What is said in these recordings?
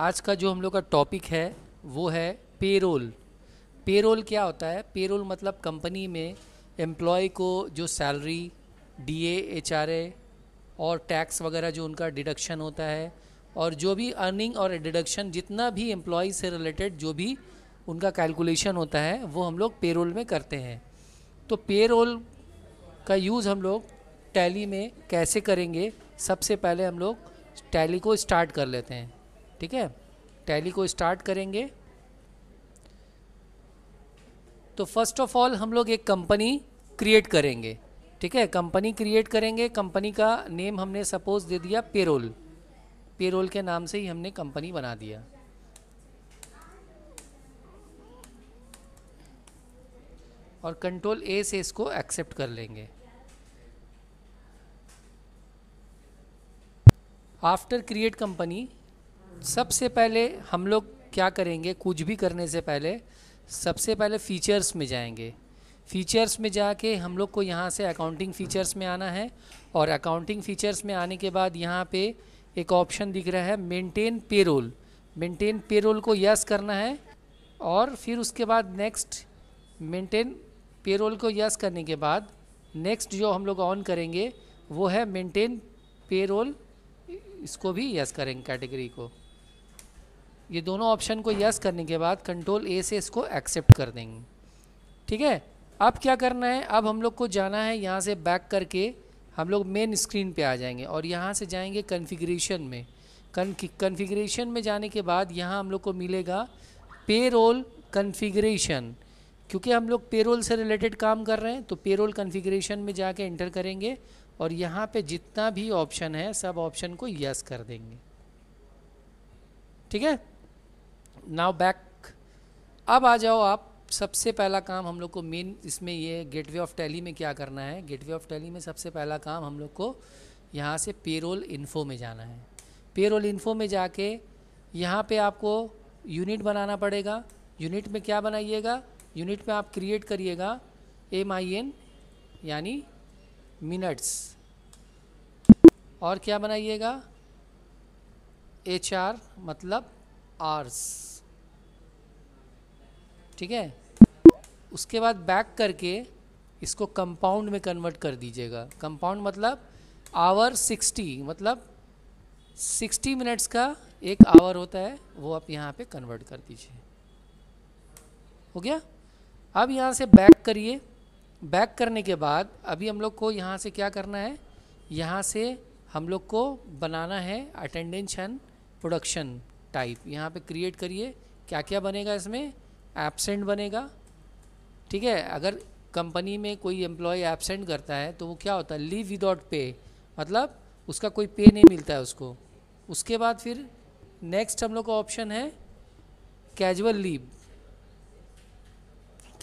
आज का जो हम लोग का टॉपिक है वो है पेरोल पेरोल क्या होता है पेरोल मतलब कंपनी में एम्प्लॉय को जो salary D H R A और टैक्स वगैरह जो उनका डिडक्शन होता है और जो भी अर्निंग और डिडक्शन जितना भी एम्प्लॉय से रिलेटेड जो भी उनका कैलकुलेशन होता है वो हम लोग पेरोल में करते हैं तो पेरोल का यूज़ हम लोग टैली में कैसे करेंगे सबसे पहले हम लोग टैली को स्टार्ट कर लेते हैं ठीक है टैली को स्टार्ट करेंगे तो फर्स्ट ऑफ ऑल हम लोग एक कंपनी क्रिएट करेंगे ठीक है कंपनी क्रिएट करेंगे कंपनी का नेम हमने सपोज दे दिया पेरोल पेरोल के नाम से ही हमने कंपनी बना दिया और कंट्रोल ए से इसको एक्सेप्ट कर लेंगे आफ्टर क्रिएट कंपनी सबसे पहले हम लोग क्या करेंगे कुछ भी करने से पहले सबसे पहले फ़ीचर्स में जाएंगे फ़ीचर्स में जाके हम लोग को यहाँ से अकाउंटिंग फ़ीचर्स में आना है और अकाउंटिंग फ़ीचर्स में आने के बाद यहाँ पे एक ऑप्शन दिख रहा है मेंटेन पेरोल मेंटेन पेरोल को यस करना है और फिर उसके बाद नेक्स्ट मेंटेन पेरोल को यस करने के बाद नेक्स्ट जो हम लोग ऑन करेंगे वो है मेंटेन पेरोल इसको भी यस करेंगे कैटेगरी को ये दोनों ऑप्शन को यस करने के बाद कंट्रोल ए से इसको एक्सेप्ट कर देंगे ठीक है अब क्या करना है अब हम लोग को जाना है यहाँ से बैक करके हम लोग मेन स्क्रीन पे आ जाएंगे और यहाँ से जाएंगे कन्फिग्रेशन में कन्फिग्रेशन में जाने के बाद यहाँ हम लोग को मिलेगा पे रोल कन्फिग्रेशन क्योंकि हम लोग पेरोल से रिलेटेड काम कर रहे हैं तो पेरोल कन्फिग्रेशन में जाके एंटर करेंगे और यहाँ पे जितना भी ऑप्शन है सब ऑप्शन को यस कर देंगे ठीक है नाउ बैक अब आ जाओ आप सबसे पहला काम हम लोग को मेन इसमें ये गेटवे ऑफ टैली में क्या करना है गेटवे ऑफ टैली में सबसे पहला काम हम लोग को यहाँ से पेरोल इन्फो में जाना है पेरोल इन्फो में जाके यहाँ पे आपको यूनिट बनाना पड़ेगा यूनिट में क्या बनाइएगा यूनिट में आप क्रिएट करिएगा एम आई एन यानी मिनट्स और क्या बनाइएगा एच आर मतलब आर्स ठीक है उसके बाद बैक करके इसको कंपाउंड में कन्वर्ट कर दीजिएगा कंपाउंड मतलब आवर सिक्सटी मतलब सिक्सटी मिनट्स का एक आवर होता है वो आप यहाँ पे कन्वर्ट कर दीजिए हो गया अब यहाँ से बैक करिए बैक करने के बाद अभी हम लोग को यहाँ से क्या करना है यहाँ से हम लोग को बनाना है अटेंडेंशन प्रोडक्शन टाइप यहाँ पे क्रिएट करिए क्या क्या बनेगा इसमें एबसेंट बनेगा ठीक है अगर कंपनी में कोई एम्प्लॉय एबसेंट करता है तो वो क्या होता है लीव विदाउट पे मतलब उसका कोई पे नहीं मिलता है उसको उसके बाद फिर नेक्स्ट हम लोग का ऑप्शन है कैजुअल लीव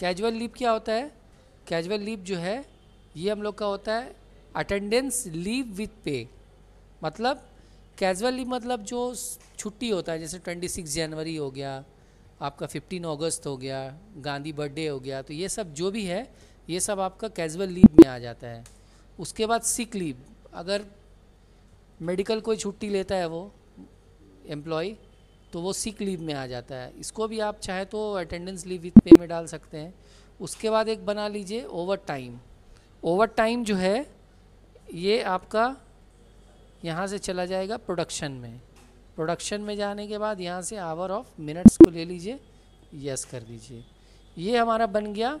कैजुअल लीव क्या होता है कैजुअल लीव जो है ये हम लोग का होता है अटेंडेंस लीव विथ पे मतलब कैजुअली मतलब जो छुट्टी होता है जैसे ट्वेंटी सिक्स जनवरी हो गया आपका फिफ्टीन अगस्त हो गया गांधी बर्थडे हो गया तो ये सब जो भी है ये सब आपका कैजुअल लीव में आ जाता है उसके बाद सिक लीव अगर मेडिकल कोई छुट्टी लेता है वो एम्प्लॉय तो वो सिक लीव में आ जाता है इसको भी आप चाहे तो अटेंडेंस लीव विथ पे में डाल सकते हैं उसके बाद एक बना लीजिए ओवर टाइम ओवर टाइम जो है ये आपका यहाँ से चला जाएगा प्रोडक्शन में प्रोडक्शन में जाने के बाद यहाँ से आवर ऑफ मिनट्स को ले लीजिए यस कर दीजिए ये हमारा बन गया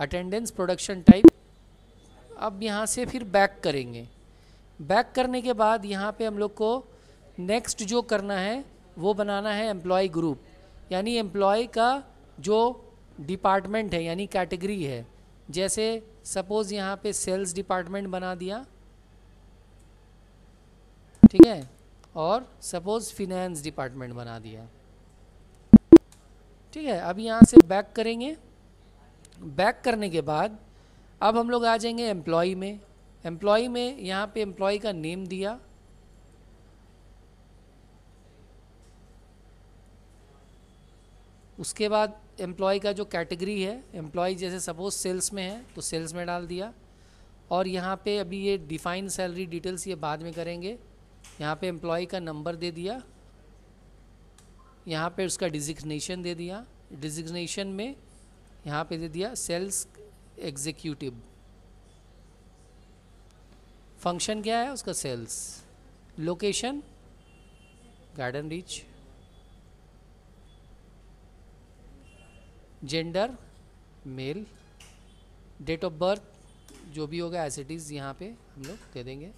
अटेंडेंस प्रोडक्शन टाइप अब यहाँ से फिर बैक करेंगे बैक करने के बाद यहाँ पे हम लोग को नेक्स्ट जो करना है वो बनाना है एम्प्लॉय ग्रुप यानी एम्प्लॉय का जो डिपार्टमेंट है यानी कैटेगरी है जैसे सपोज़ यहाँ पे सेल्स डिपार्टमेंट बना दिया ठीक है और सपोज फिनेंस डिपार्टमेंट बना दिया ठीक है अब यहाँ से बैक करेंगे बैक करने के बाद अब हम लोग आ जाएंगे एम्प्लॉय में एम्प्लॉय में यहाँ पे एम्प्लॉय का नेम दिया उसके बाद एम्प्लॉय का जो कैटेगरी है एम्प्लॉय जैसे सपोज सेल्स में है तो सेल्स में डाल दिया और यहाँ पे अभी ये डिफाइन सैलरी डिटेल्स ये बाद में करेंगे यहाँ पे एम्प्लॉय का नंबर दे दिया यहाँ पे उसका डिजिग्नेशन दे दिया डिजिग्नेशन में यहाँ पे दे दिया सेल्स एग्जीक्यूटिव फंक्शन क्या है उसका sales location garden reach gender male date of birth जो भी होगा एसिडीज यहाँ पे हम लोग दे देंगे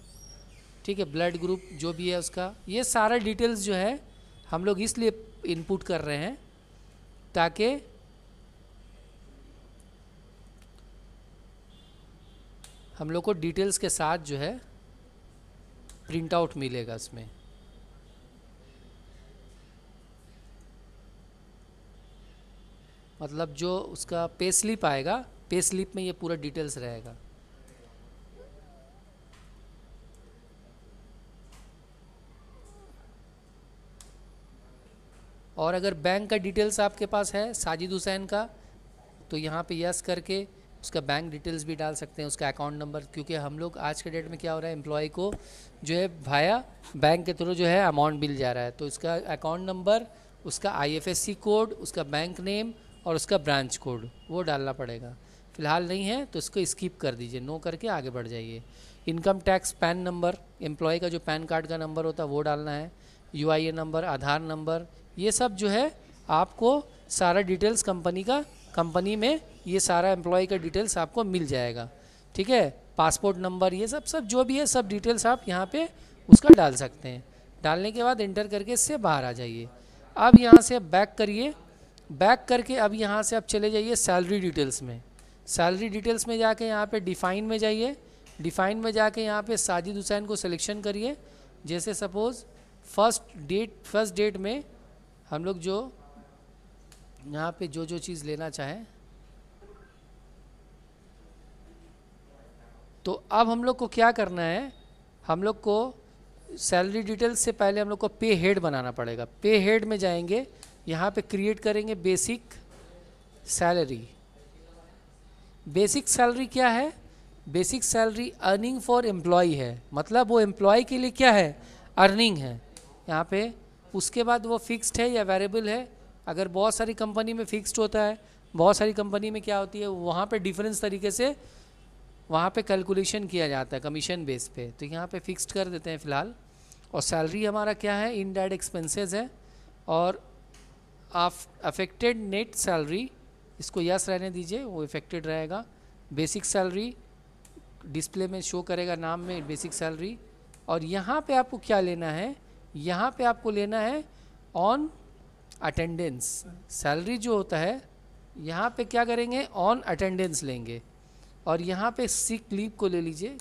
ठीक है ब्लड ग्रुप जो भी है उसका ये सारा डिटेल्स जो है हम लोग इसलिए इनपुट कर रहे हैं ताकि हम लोग को डिटेल्स के साथ जो है प्रिंट आउट मिलेगा इसमें मतलब जो उसका पे स्लिप आएगा पे स्लिप में ये पूरा डिटेल्स रहेगा और अगर बैंक का डिटेल्स आपके पास है साजिद हुसैन का तो यहाँ पे यस करके उसका बैंक डिटेल्स भी डाल सकते हैं उसका अकाउंट नंबर क्योंकि हम लोग आज के डेट में क्या हो रहा है एम्प्लॉय को जो है भाया बैंक के थ्रू जो है अमाउंट मिल जा रहा है तो इसका अकाउंट नंबर उसका आईएफएससी कोड उसका बैंक नेम और उसका ब्रांच कोड वो डालना पड़ेगा फ़िलहाल नहीं है तो इसको स्किप कर दीजिए नो करके आगे बढ़ जाइए income tax PAN number employ का जो पैन कार्ड का नंबर होता है वो डालना है यू नंबर आधार नंबर ये सब जो है आपको सारा डिटेल्स कंपनी का कंपनी में ये सारा एम्प्लॉय का डिटेल्स आपको मिल जाएगा ठीक है पासपोर्ट नंबर ये सब सब जो भी है सब डिटेल्स आप यहाँ पे उसका डाल सकते हैं डालने के बाद एंटर करके इससे बाहर आ जाइए अब यहाँ से बैक करिए बैक करके अब यहाँ से आप चले जाइए सैलरी डिटेल्स में सैलरी डिटेल्स में जाके यहाँ पे डिफ़ाइन में जाइए डिफ़ाइन में जाके यहाँ पे साजिद हुसैन को सिलेक्शन करिए जैसे suppose first date first date में हम लोग जो यहाँ पे जो जो चीज़ लेना चाहें तो अब हम लोग को क्या करना है हम लोग को सैलरी डिटेल्स से पहले हम लोग को पे हेड बनाना पड़ेगा पे हेड में जाएंगे यहाँ पे क्रिएट करेंगे बेसिक सैलरी बेसिक सैलरी क्या है basic salary earning for employ है मतलब वो एम्प्लॉय के लिए क्या है अर्निंग है यहाँ पे उसके बाद वो फिक्स्ड है या वेरिएबल है अगर बहुत सारी कंपनी में फिक्स्ड होता है बहुत सारी कंपनी में क्या होती है वहाँ पे डिफरेंस तरीके से वहाँ पे कैलकुलेशन किया जाता है कमीशन बेस पे तो यहाँ पे फिक्स्ड कर देते हैं फ़िलहाल और सैलरी हमारा क्या है इन इनडायरेक्ट एक्सपेंसेज है और अफेक्टेड नेट सैलरी इसको यस रहने दीजिए वो इफेक्टेड रहेगा बेसिक सैलरी डिस्प्ले में शो करेगा नाम में बेसिक सैलरी और यहाँ पे आपको क्या लेना है यहाँ पे आपको लेना है ऑन अटेंडेंस सैलरी जो होता है यहाँ पे क्या करेंगे ऑन अटेंडेंस लेंगे और यहाँ पे सिक लीव को ले लीजिए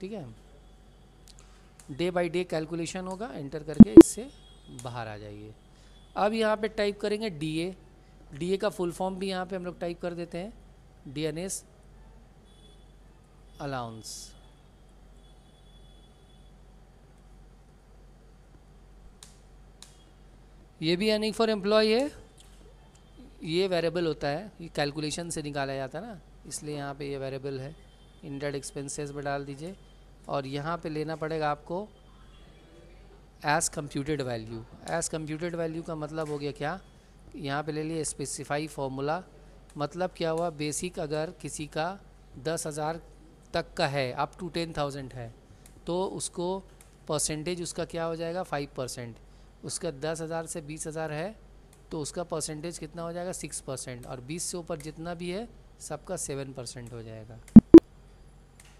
ठीक है डे बाय डे कैलकुलेशन होगा एंटर करके इससे बाहर आ जाइए अब यहाँ पे टाइप करेंगे डीए डीए का फुल फॉर्म भी यहाँ पे हम लोग टाइप कर देते हैं डी एन एस अलाउंस ये भी अर्निंग फॉर एम्प्लॉय है ये वेरिएबल होता है ये कैलकुलेशन से निकाला जाता है ना इसलिए यहाँ पे ये वेरिएबल है इंडेड एक्सपेंसेस में डाल दीजिए और यहाँ पे लेना पड़ेगा आपको as computed value as computed value का मतलब हो गया क्या यहाँ पे ले लिए स्पेसिफाई फॉर्मूला मतलब क्या हुआ बेसिक अगर किसी का दस हज़ार तक का है अप टू टेन थाउजेंड है तो उसको परसेंटेज उसका क्या हो जाएगा फाइव परसेंट उसका दस हज़ार से बीस हज़ार है तो उसका परसेंटेज कितना हो जाएगा सिक्स परसेंट और बीस से ऊपर जितना भी है सबका सेवन परसेंट हो जाएगा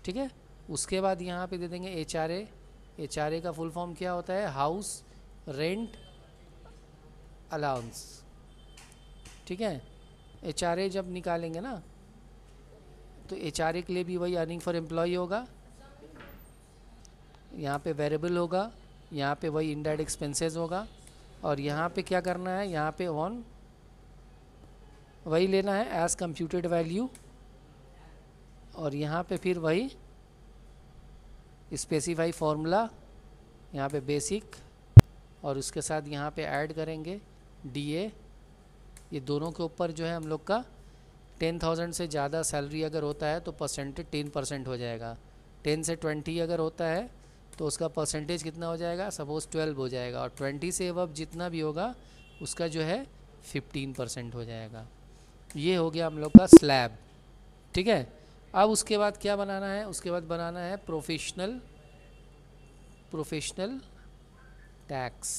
ठीक है उसके बाद यहाँ पे दे देंगे H R H R A का फुल फॉर्म क्या होता है हाउस रेंट अलाउंस ठीक है एच आर ए जब निकालेंगे ना तो एच आर ए के लिए भी वही अर्निंग फॉर एम्प्लॉय होगा यहाँ पे वेरिएबल होगा यहाँ पे वही इंडाइड एक्सपेंसेस होगा और यहाँ पे क्या करना है यहाँ पे ऑन वही लेना है एज कंप्यूटेड वैल्यू और यहाँ पे फिर वही स्पेसिफाई फार्मूला यहाँ पे बेसिक और उसके साथ यहाँ पे ऐड करेंगे डीए ये दोनों के ऊपर जो है हम लोग का टेन थाउजेंड से ज़्यादा सैलरी अगर होता है तो परसेंटेज टेन परसेंट हो जाएगा टेन से ट्वेंटी अगर होता है तो उसका परसेंटेज कितना हो जाएगा सपोज़ ट्वेल्व हो जाएगा और ट्वेंटी से अब जितना भी होगा उसका जो है फिफ्टीन परसेंट हो जाएगा ये हो गया हम लोग का स्लैब ठीक है अब उसके बाद क्या बनाना है उसके बाद बनाना है प्रोफेशनल प्रोफेशनल टैक्स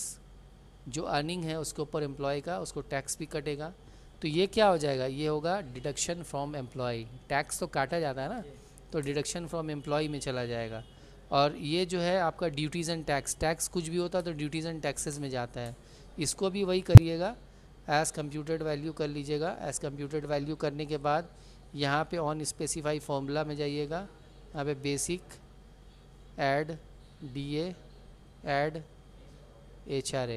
जो अर्निंग है उसके ऊपर एम्प्लॉय का उसको टैक्स भी कटेगा तो ये क्या हो जाएगा ये होगा डिडक्शन फ्रॉम एम्प्लॉय टैक्स तो काटा जाता है ना तो डिडक्शन फ्रॉम एम्प्लॉय में चला जाएगा और ये जो है आपका ड्यूटीज़ एंड टैक्स टैक्स कुछ भी होता है तो ड्यूटीज़ एंड टैक्सेस में जाता है इसको भी वही करिएगा एज़ कंप्यूटेड वैल्यू कर लीजिएगा एज़ कंप्यूटेड वैल्यू करने के बाद यहाँ पे ऑन स्पेसिफाई फॉर्मूला में जाइएगा यहाँ पे basic add B add H R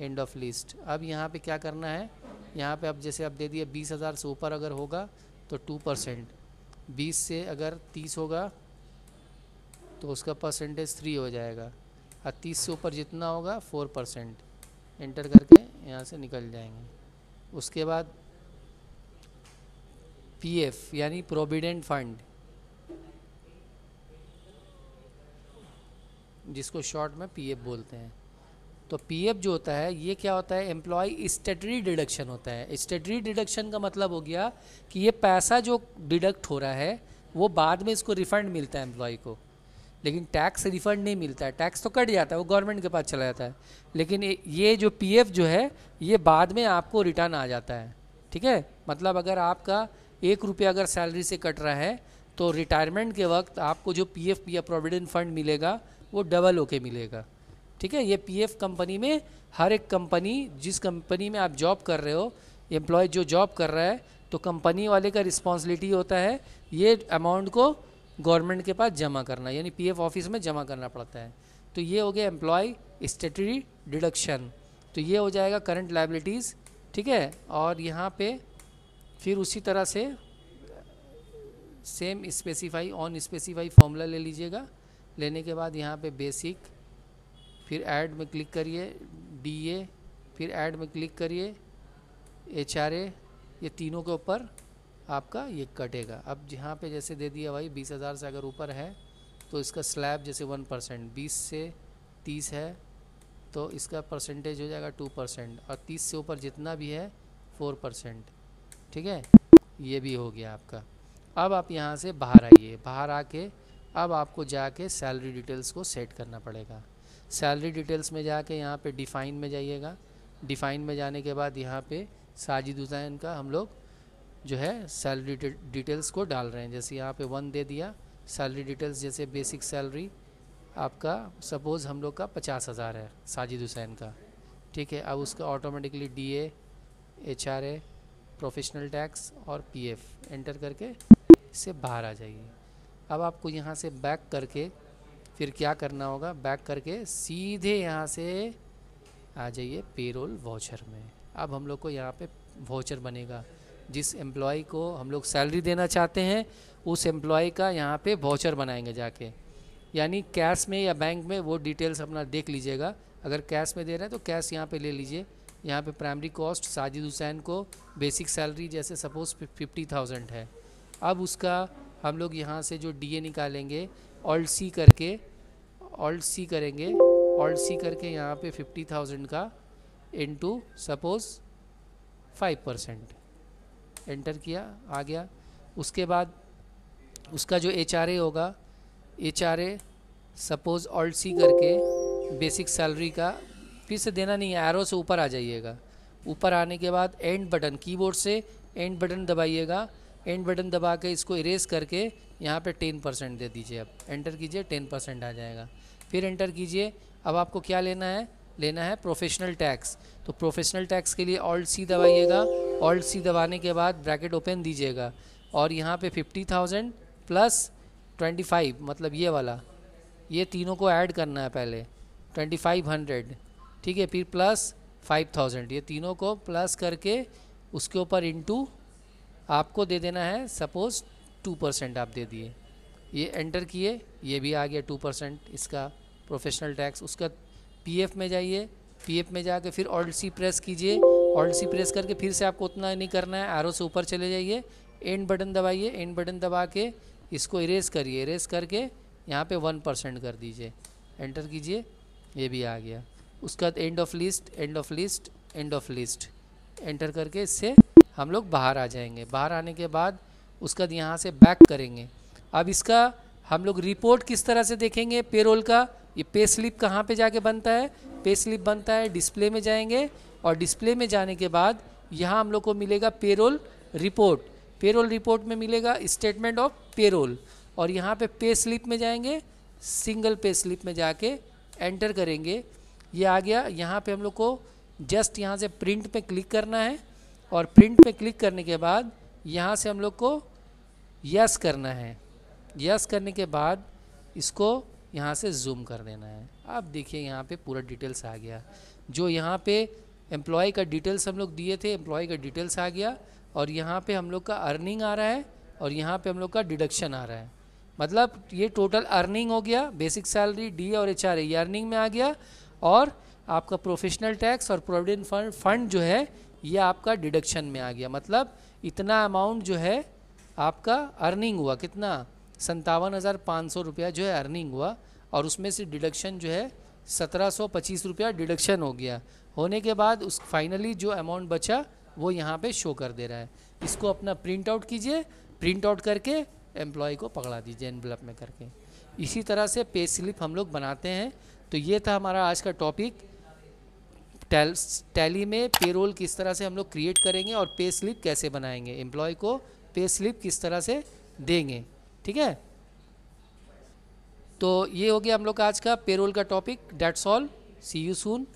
end of list अब यहाँ पे क्या करना है यहाँ पे अब जैसे आप दे दिए बीस हज़ार से ऊपर अगर होगा तो टू परसेंट बीस से अगर तीस होगा तो उसका परसेंटेज थ्री हो जाएगा और तीस से ऊपर जितना होगा फोर परसेंट इंटर करके यहाँ से निकल जाएंगे उसके बाद पीएफ यानी प्रोविडेंट फंड जिसको शॉर्ट में पीएफ बोलते हैं तो पीएफ जो होता है ये क्या होता है एम्प्लॉय स्टेटरी डिडक्शन होता है स्टेटरी डिडक्शन का मतलब हो गया कि ये पैसा जो डिडक्ट हो रहा है वो बाद में इसको रिफंड मिलता है एम्प्लॉय को लेकिन टैक्स रिफंड नहीं मिलता है टैक्स तो कट जाता है वो गवर्नमेंट के पास चला जाता है लेकिन ये जो पीएफ जो है ये बाद में आपको रिटर्न आ जाता है ठीक है मतलब अगर आपका एक रुपया अगर सैलरी से कट रहा है तो रिटायरमेंट के वक्त आपको जो पी एफ या प्रोविडेंट फंड मिलेगा वो डबल होके मिलेगा ठीक है ये पी एफ कंपनी में हर एक कंपनी जिस कंपनी में आप जॉब कर रहे हो एम्प्लॉय जो जॉब कर रहा है तो कंपनी वाले का रिस्पॉन्सिबिलिटी होता है ये अमाउंट को गवर्नमेंट के पास जमा करना यानी पीएफ ऑफिस में जमा करना पड़ता है तो ये हो गया एम्प्लॉय स्टेटरी डिडक्शन तो ये हो जाएगा करंट लाइबिलिटीज़ ठीक है और यहाँ पे फिर उसी तरह से same specify on specify formula ले लीजिएगा लेने के बाद यहाँ पे बेसिक फिर ऐड में क्लिक करिए डी ए फिर ऐड में क्लिक करिए एच आर ए ये तीनों के ऊपर आपका ये कटेगा अब यहाँ पे जैसे दे दिया भाई बीस हज़ार से अगर ऊपर है तो इसका स्लैब जैसे वन परसेंट बीस से तीस है तो इसका परसेंटेज हो जाएगा टू परसेंट और तीस से ऊपर जितना भी है फोर परसेंट ठीक है ये भी हो गया आपका अब आप यहाँ से बाहर आइए बाहर आके अब आपको जाके सैलरी डिटेल्स को सेट करना पड़ेगा सैलरी डिटेल्स में जाके यहाँ पे डिफ़ाइन में जाइएगा डिफ़ाइन में जाने के बाद यहाँ पे साजिद हुसैन का हम लोग जो है सैलरी डिटेल्स को डाल रहे हैं जैसे यहाँ पे वन दे दिया सैलरी डिटेल्स जैसे बेसिक सैलरी आपका सपोज़ हम लोग का पचास हज़ार है साजिद हुसैन का ठीक है अब उसका automatically D H R A professional tax और पी एफ एंटर करके इससे बाहर आ जाइए अब आपको यहाँ से बैक करके फिर क्या करना होगा बैक करके सीधे यहाँ से आ जाइए पेरोल वाउचर में अब हम लोग को यहाँ पे वाउचर बनेगा जिस एम्प्लॉय को हम लोग सैलरी देना चाहते हैं उस एम्प्लॉय का यहाँ पे वाउचर बनाएंगे जाके यानी कैश में या बैंक में वो डिटेल्स अपना देख लीजिएगा अगर कैश में दे रहे हैं तो कैश यहाँ पे ले लीजिए यहाँ पे प्राइमरी कॉस्ट साजिद हुसैन को बेसिक सैलरी जैसे सपोज़ फिफ्टी थाउजेंड है अब उसका हम लोग यहाँ से जो ए निकालेंगे ऑल्ट सी करके ऑल्ट सी करेंगे ऑल्ट सी करके यहाँ पे फिफ्टी थाउजेंड का into suppose five percent enter किया आ गया उसके बाद उसका जो एच होगा एच सपोज़ ऑल्ट सी करके बेसिक सैलरी का फिर से देना नहीं है एरो से ऊपर आ जाइएगा ऊपर आने के बाद एंड बटन कीबोर्ड से एंड बटन दबाइएगा एंड बटन दबा के इसको इरेज करके यहाँ पे टेन परसेंट दे दीजिए आप एंटर कीजिए टेन परसेंट आ जाएगा फिर एंटर कीजिए अब आपको क्या लेना है लेना है प्रोफेशनल टैक्स तो प्रोफेशनल टैक्स के लिए ऑल्ट सी दबाइएगा ऑल्ट सी दबाने के बाद ब्रैकेट ओपन दीजिएगा और यहाँ पे fifty thousand plus twenty five मतलब ये वाला ये तीनों को ऐड करना है पहले ट्वेंटी फाइव हंड्रेड ठीक है फिर प्लस फाइव थाउजेंड ये तीनों को प्लस करके उसके ऊपर इनटू आपको दे देना है सपोज़ टू परसेंट आप दे दिए ये एंटर किए ये भी आ गया टू परसेंट इसका प्रोफेशनल टैक्स उसका पीएफ में जाइए पीएफ में जाके फिर ऑल्ट सी प्रेस कीजिए ऑल्ट सी प्रेस करके फिर से आपको उतना नहीं करना है आर से ऊपर चले जाइए एंड बटन दबाइए एंड बटन दबा के इसको इरेज करिए इरेज करके यहाँ पे वन परसेंट कर दीजिए एंटर कीजिए ये भी आ गया उसका end of list end of list end of list enter करके इससे हम लोग बाहर आ जाएंगे बाहर आने के बाद उसका यहाँ से बैक करेंगे अब इसका हम लोग रिपोर्ट किस तरह से देखेंगे पेरोल का ये पे स्लिप कहाँ पे जाके बनता है पे स्लिप बनता है डिस्प्ले में जाएंगे और डिस्प्ले में जाने के बाद यहाँ हम लोग को मिलेगा पेरोल रिपोर्ट पेरोल रिपोर्ट में मिलेगा स्टेटमेंट ऑफ पेरोल और यहाँ पे पे स्लिप में जाएंगे सिंगल पे स्लिप में जाके एंटर करेंगे ये आ गया यहाँ पे हम लोग को जस्ट यहाँ से प्रिंट पे क्लिक करना है और प्रिंट पे क्लिक करने के बाद यहाँ से हम लोग को यस करना है यस करने के बाद इसको यहाँ से जूम कर देना है आप देखिए यहाँ पे पूरा डिटेल्स आ गया जो यहाँ पे एम्प्लॉय का डिटेल्स हम लोग दिए थे एम्प्लॉय का डिटेल्स आ गया और यहाँ पे हम लोग का अर्निंग आ रहा है और यहाँ पे हम लोग का डिडक्शन आ रहा है मतलब ये टोटल अर्निंग हो गया बेसिक सैलरी डी और एच आर अर्निंग में आ गया और आपका प्रोफेशनल टैक्स और प्रोविडेंट फंड फंड जो है ये आपका डिडक्शन में आ गया मतलब इतना अमाउंट जो है आपका अर्निंग हुआ कितना संतावन हज़ार पाँच सौ रुपया जो है अर्निंग हुआ और उसमें से डिडक्शन जो है सत्रह सौ पच्चीस रुपया डिडक्शन हो गया होने के बाद उस फाइनली जो अमाउंट बचा वो यहाँ पे शो कर दे रहा है इसको अपना प्रिंट आउट कीजिए प्रिंट आउट करके एम्प्लॉय को पकड़ा दीजिए एनवलप में करके इसी तरह से पे स्लिप हम लोग बनाते हैं तो ये था हमारा आज का टॉपिक टैल टैली में पेरोल किस तरह से हम लोग क्रिएट करेंगे और पे स्लिप कैसे बनाएंगे एम्प्लॉय को पे स्लिप किस तरह से देंगे ठीक है तो ये हो गया हम लोग का आज का पेरोल का topic that's all see you soon